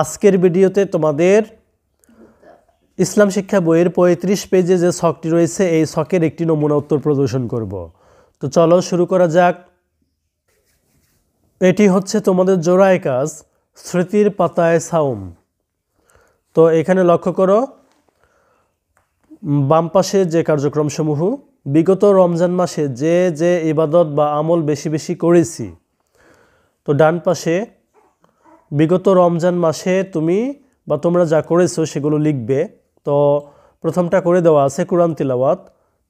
আজকের ভিডিওতে তোমাদের ইসলাম শিক্ষা বইয়ের পঁয়ত্রিশ পেজে যে শখটি রয়েছে এই শখের একটি নমুনা উত্তর প্রদর্শন করব তো চলো শুরু করা যাক এটি হচ্ছে তোমাদের জোড়ায় কাজ স্মৃতির পাতায় সাউম তো এখানে লক্ষ্য করো বাম পাশে যে কার্যক্রমসমূহ বিগত রমজান মাসে যে যে ইবাদত বা আমল বেশি বেশি করেছি তো ডান পাশে বিগত রমজান মাসে তুমি বা তোমরা যা করেছো সেগুলো লিখবে তো প্রথমটা করে দেওয়া আছে কোরআন তিলাওয়াত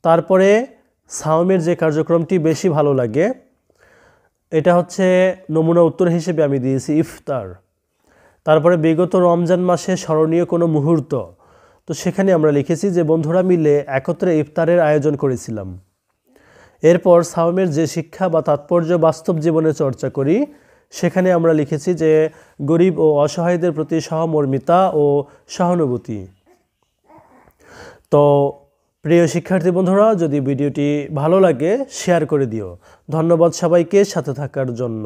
তারপরে সাওমের যে কার্যক্রমটি বেশি ভালো লাগে এটা হচ্ছে নমুনা উত্তর হিসেবে আমি দিয়েছি ইফতার তারপরে বিগত রমজান মাসে স্মরণীয় কোনো মুহূর্ত তো সেখানে আমরা লিখেছি যে বন্ধুরা মিলে একত্রে ইফতারের আয়োজন করেছিলাম এরপর সাওমের যে শিক্ষা বা তাৎপর্য বাস্তব জীবনে চর্চা করি সেখানে আমরা লিখেছি যে গরিব ও অসহায়দের প্রতি সহমর্মিতা ও সহানুভূতি তো প্রিয় শিক্ষার্থী বন্ধুরা যদি ভিডিওটি ভালো লাগে শেয়ার করে দিও ধন্যবাদ সবাইকে সাথে থাকার জন্য